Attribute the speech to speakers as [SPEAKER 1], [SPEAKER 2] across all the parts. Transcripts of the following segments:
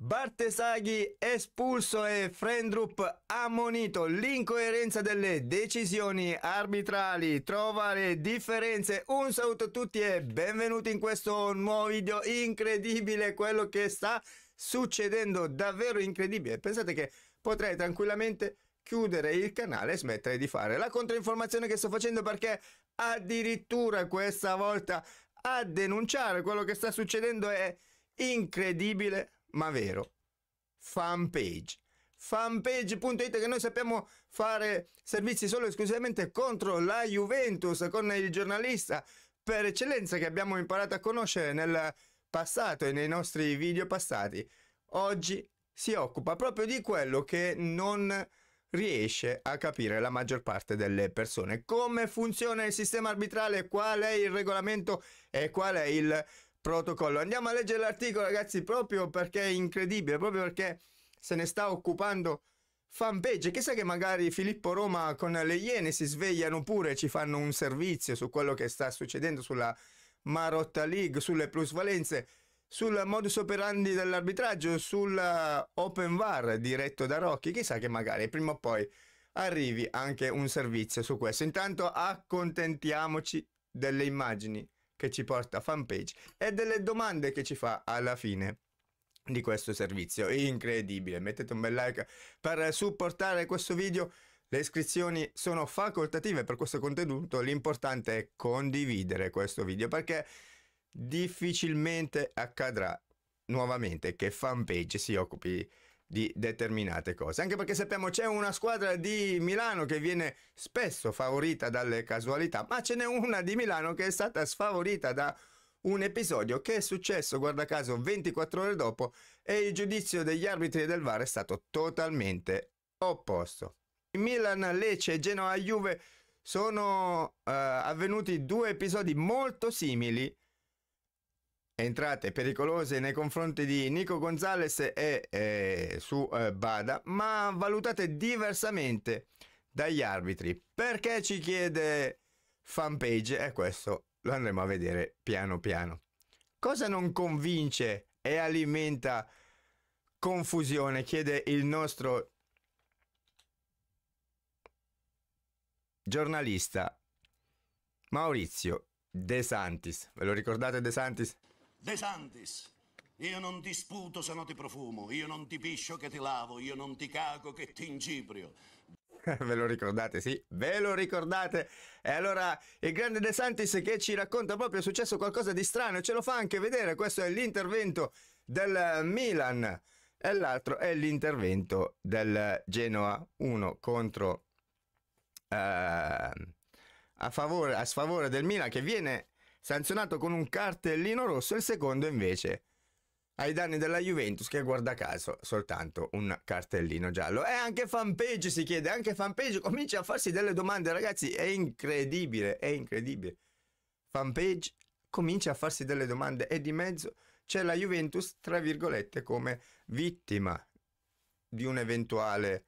[SPEAKER 1] Bartesaghi espulso e Frendrup ammonito l'incoerenza delle decisioni arbitrali, trova le differenze. Un saluto a tutti e benvenuti in questo nuovo video incredibile, quello che sta succedendo davvero incredibile. Pensate che potrei tranquillamente chiudere il canale e smettere di fare la controinformazione che sto facendo perché addirittura questa volta a denunciare quello che sta succedendo è incredibile ma vero. Fanpage. Fanpage.it che noi sappiamo fare servizi solo e esclusivamente contro la Juventus con il giornalista per eccellenza che abbiamo imparato a conoscere nel passato e nei nostri video passati. Oggi si occupa proprio di quello che non riesce a capire la maggior parte delle persone. Come funziona il sistema arbitrale, qual è il regolamento e qual è il protocollo. Andiamo a leggere l'articolo, ragazzi, proprio perché è incredibile, proprio perché se ne sta occupando fanpage. Chissà che magari Filippo Roma con le Iene si svegliano pure, e ci fanno un servizio su quello che sta succedendo sulla Marotta League, sulle plusvalenze, sul modus operandi dell'arbitraggio, sul eh, Open VAR diretto da Rocchi. Chissà che magari prima o poi arrivi anche un servizio su questo. Intanto accontentiamoci delle immagini che ci porta fanpage e delle domande che ci fa alla fine di questo servizio incredibile mettete un bel like per supportare questo video le iscrizioni sono facoltative per questo contenuto l'importante è condividere questo video perché difficilmente accadrà nuovamente che fanpage si occupi di determinate cose. Anche perché sappiamo c'è una squadra di Milano che viene spesso favorita dalle casualità, ma ce n'è una di Milano che è stata sfavorita da un episodio che è successo, guarda caso, 24 ore dopo e il giudizio degli arbitri del VAR è stato totalmente opposto. In Milan, Lecce, Genoa, Juve sono eh, avvenuti due episodi molto simili entrate pericolose nei confronti di Nico Gonzalez e eh, su eh, Bada, ma valutate diversamente dagli arbitri. Perché ci chiede fanpage? E questo lo andremo a vedere piano piano. Cosa non convince e alimenta confusione? Chiede il nostro giornalista Maurizio De Santis. Ve lo ricordate De Santis? De Santis, io non ti sputo se no ti profumo, io non ti piscio che ti lavo, io non ti cago che ti inciprio. Ve lo ricordate, sì, ve lo ricordate. E allora il grande De Santis che ci racconta proprio è successo qualcosa di strano e ce lo fa anche vedere. Questo è l'intervento del Milan e l'altro è l'intervento del Genoa 1 contro eh, a, favore, a sfavore del Milan che viene sanzionato con un cartellino rosso, il secondo invece ai danni della Juventus che guarda caso soltanto un cartellino giallo e anche fanpage si chiede anche fanpage comincia a farsi delle domande ragazzi è incredibile è incredibile fanpage comincia a farsi delle domande e di mezzo c'è la Juventus tra virgolette come vittima di un eventuale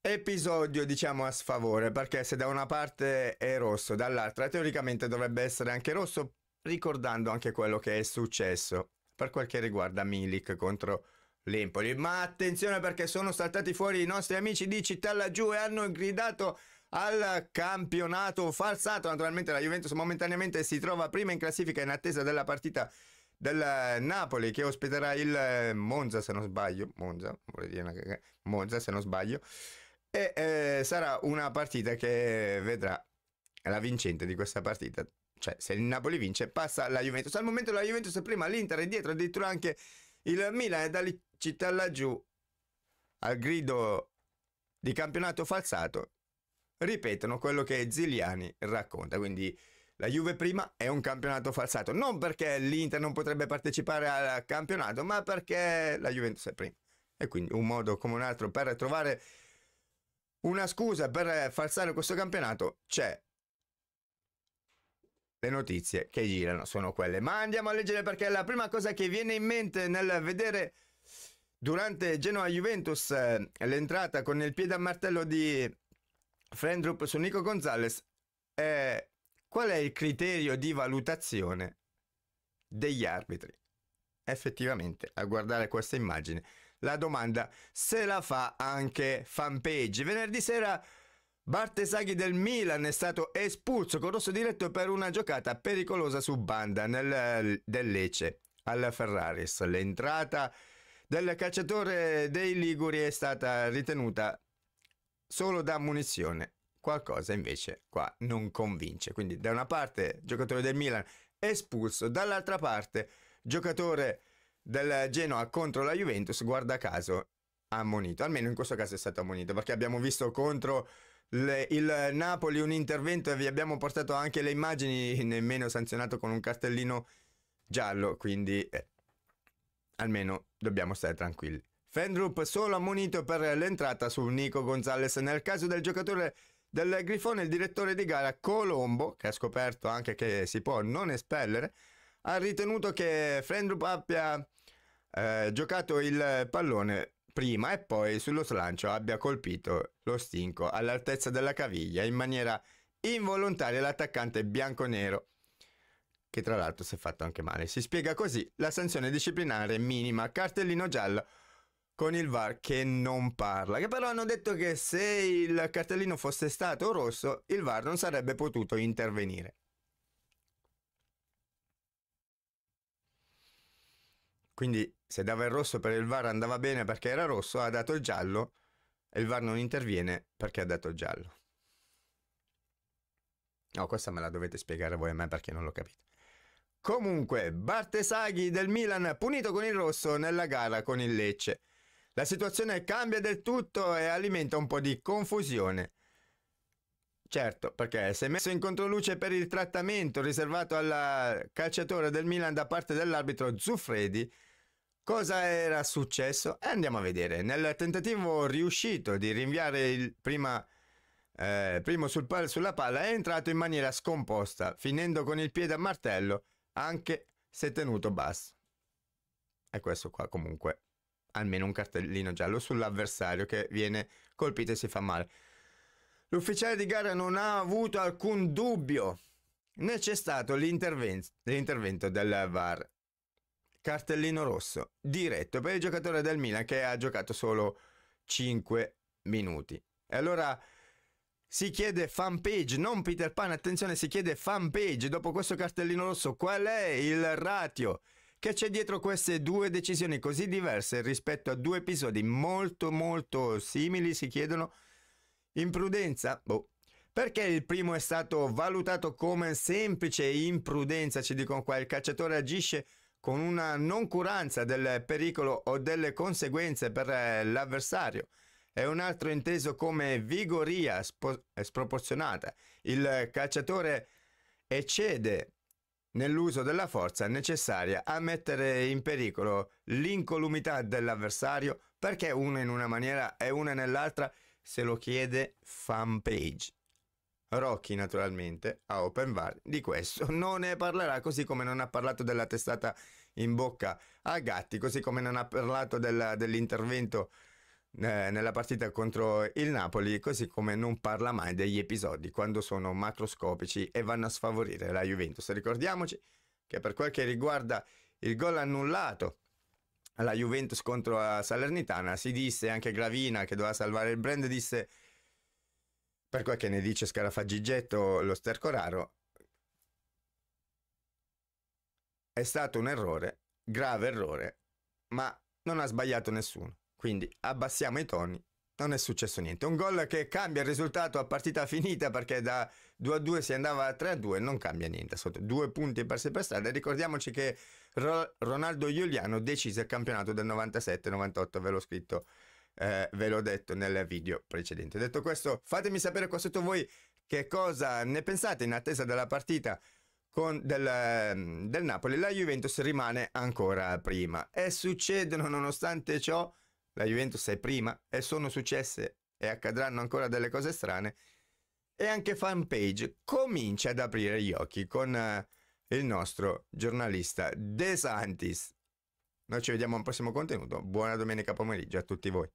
[SPEAKER 1] episodio diciamo a sfavore perché se da una parte è rosso dall'altra teoricamente dovrebbe essere anche rosso ricordando anche quello che è successo per quel che riguarda Milik contro l'Empoli ma attenzione perché sono saltati fuori i nostri amici di Città laggiù e hanno gridato al campionato falsato naturalmente la Juventus momentaneamente si trova prima in classifica in attesa della partita del Napoli che ospiterà il Monza se non sbaglio Monza, dire, Monza se non sbaglio e eh, sarà una partita che vedrà la vincente di questa partita. Cioè, se il Napoli vince, passa la Juventus. Al momento la Juventus è prima, l'Inter è dietro, addirittura anche il Milan. E da lì città laggiù, al grido di campionato falsato, ripetono quello che Ziliani racconta. Quindi la Juve prima è un campionato falsato. Non perché l'Inter non potrebbe partecipare al campionato, ma perché la Juventus è prima. E quindi un modo come un altro per trovare una scusa per eh, falsare questo campionato c'è. Le notizie che girano sono quelle. Ma andiamo a leggere perché la prima cosa che viene in mente nel vedere durante Genoa Juventus eh, l'entrata con il piede a martello di Frendrup su Nico Gonzalez è qual è il criterio di valutazione degli arbitri. Effettivamente, a guardare questa immagine la domanda se la fa anche fanpage. Venerdì sera Bartesaghi del Milan è stato espulso con rosso diretto per una giocata pericolosa su banda nel, del Lecce al Ferraris. L'entrata del calciatore dei Liguri è stata ritenuta solo da munizione. Qualcosa invece qua non convince. Quindi da una parte giocatore del Milan espulso, dall'altra parte giocatore del Genoa contro la Juventus, guarda caso, ammonito. Almeno in questo caso è stato ammonito, perché abbiamo visto contro le, il Napoli un intervento e vi abbiamo portato anche le immagini, nemmeno sanzionato con un cartellino giallo, quindi eh, almeno dobbiamo stare tranquilli. Fendrup solo ammonito per l'entrata su Nico Gonzalez. Nel caso del giocatore del Grifone, il direttore di gara Colombo, che ha scoperto anche che si può non espellere, ha ritenuto che Fendrup abbia eh, giocato il pallone prima e poi sullo slancio abbia colpito lo stinco all'altezza della caviglia in maniera involontaria l'attaccante bianco-nero, che tra l'altro si è fatto anche male. Si spiega così la sanzione disciplinare minima, cartellino giallo con il VAR che non parla, che però hanno detto che se il cartellino fosse stato rosso il VAR non sarebbe potuto intervenire. Quindi se dava il rosso per il VAR andava bene perché era rosso, ha dato il giallo e il VAR non interviene perché ha dato il giallo. No, questa me la dovete spiegare voi a me perché non l'ho capito. Comunque, Bartesaghi del Milan punito con il rosso nella gara con il Lecce. La situazione cambia del tutto e alimenta un po' di confusione. Certo, perché si è messo in controluce per il trattamento riservato al calciatore del Milan da parte dell'arbitro Zuffredi Cosa era successo? E eh, andiamo a vedere. Nel tentativo riuscito di rinviare il prima, eh, primo sul pal- sulla palla è entrato in maniera scomposta, finendo con il piede a martello, anche se tenuto basso. E questo qua comunque almeno un cartellino giallo sull'avversario che viene colpito e si fa male. L'ufficiale di gara non ha avuto alcun dubbio né c'è stato l'intervento, l'intervento del VAR cartellino rosso diretto per il giocatore del Milan che ha giocato solo 5 minuti. E allora si chiede fanpage, non Peter Pan, attenzione, si chiede fanpage dopo questo cartellino rosso qual è il ratio che c'è dietro queste due decisioni così diverse rispetto a due episodi molto molto simili, si chiedono imprudenza? Boh. Perché il primo è stato valutato come semplice imprudenza, ci dicono qua, il calciatore agisce con una noncuranza del pericolo o delle conseguenze per eh, l'avversario. È un altro inteso come vigoria eh, sproporzionata. Il calciatore eccede nell'uso della forza necessaria a mettere in pericolo l'incolumità dell'avversario perché una in una maniera e una nell'altra se lo chiede fanpage. Rocky naturalmente a Open Bar di questo non ne parlerà così come non ha parlato della testata in bocca a Gatti, così come non ha parlato della, dell'intervento eh, nella partita contro il Napoli, così come non parla mai degli episodi quando sono macroscopici e vanno a sfavorire la Juventus. Ricordiamoci che per quel che riguarda il gol annullato alla Juventus contro la Salernitana si disse anche Gravina che doveva salvare il brand disse per quel che ne dice Scarafagigetto, lo stercoraro, è stato un errore, grave errore, ma non ha sbagliato nessuno. Quindi abbassiamo i toni, non è successo niente. Un gol che cambia il risultato a partita finita perché da 2 a 2 si andava a 3 a 2, non cambia niente. Sotto due punti persi per strada. Ricordiamoci che Ronaldo Giuliano decise il campionato del 97-98, ve l'ho scritto eh, ve l'ho detto nel video precedente. Detto questo, fatemi sapere qua sotto voi che cosa ne pensate in attesa della partita con del, ehm, del Napoli. La Juventus rimane ancora prima e succedono nonostante ciò, la Juventus è prima e sono successe e accadranno ancora delle cose strane e anche fanpage comincia ad aprire gli occhi con uh, il nostro giornalista De Santis. Noi ci vediamo al prossimo contenuto. Buona domenica pomeriggio a tutti voi.